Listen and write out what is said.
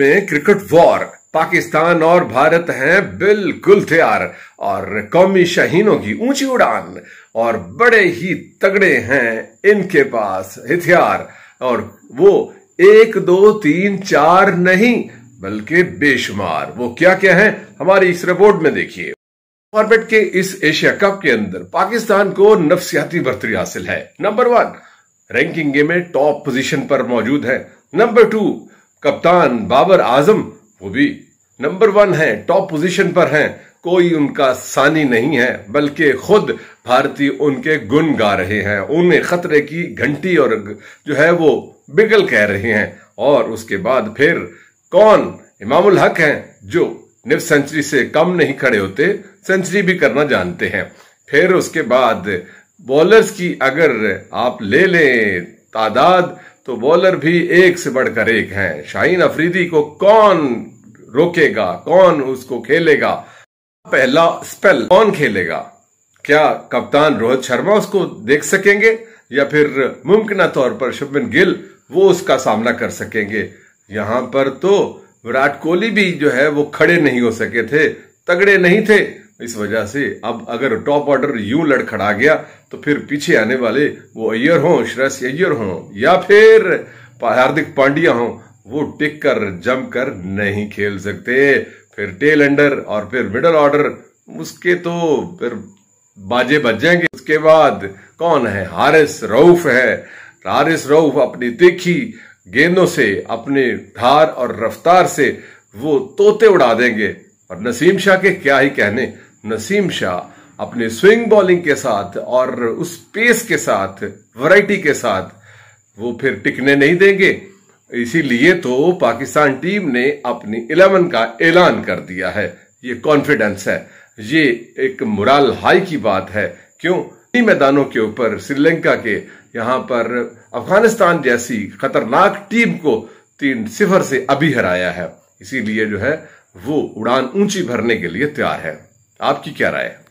में cricket war Pakistan और भारत हैं बिल्कुल तैयार और कौमी शहीनों की ऊंची उड़ान और बड़े ही तगड़े हैं इनके पास हथियार और वो एक दो तीन चार नहीं बल्कि बेशुमार वो क्या क्या है हमारी इस रिपोर्ट में देखिए फॉर्मेट के इस एशिया कप के अंदर पाकिस्तान को नफसियाती बर्तरी हासिल है नंबर वन रैंकिंग में टॉप पोजीशन पर मौजूद है नंबर टू कप्तान बाबर आजम वो भी नंबर वन है टॉप पोजीशन पर हैं कोई उनका सानी नहीं है बल्कि खुद भारतीय उनके गुण गा रहे हैं उन्हें खतरे की घंटी और जो है वो बिगल कह रहे हैं और उसके बाद फिर कौन इमामुल हक हैं जो निफ सेंचुरी से कम नहीं खड़े होते सेंचुरी भी करना जानते हैं फिर उसके बाद बॉलर्स की अगर आप ले लें तादाद तो बॉलर भी एक से बढ़कर एक है शाहीन अफरीदी को कौन रोकेगा कौन उसको खेलेगा पहला स्पेल कौन खेलेगा क्या कप्तान रोहित शर्मा उसको देख सकेंगे या फिर मुमकिन तौर पर शुभमन गिल वो उसका सामना कर सकेंगे यहां पर तो विराट कोहली भी जो है वो खड़े नहीं हो सके थे तगड़े नहीं थे इस वजह से अब अगर टॉप ऑर्डर यूं लड़खड़ा गया तो फिर पीछे आने वाले वो अय्यर हों श्रेयस अय्यर हों या फिर हार्दिक पांड्या हों वो टिक कर जम कर नहीं खेल सकते फिर टेल अंडर और फिर मिडल ऑर्डर उसके तो फिर बाजे बज जाएंगे उसके बाद कौन है हारिस रऊफ है हारिस रऊफ अपनी तीखी गेंदों से अपने धार और रफ्तार से वो तोते उड़ा देंगे और नसीम शाह के क्या ही कहने नसीम शाह अपने स्विंग बॉलिंग के साथ और उस पेस के साथ वैरायटी के साथ वो फिर टिकने नहीं देंगे इसीलिए तो पाकिस्तान टीम ने अपनी इलेवन का ऐलान कर दिया है ये कॉन्फिडेंस है ये एक मुराल हाई की बात है क्यों इन मैदानों के ऊपर श्रीलंका के यहां पर अफगानिस्तान जैसी खतरनाक टीम को तीन सिफर से अभी हराया है इसीलिए जो है वो उड़ान ऊंची भरने के लिए तैयार है आपकी क्या राय है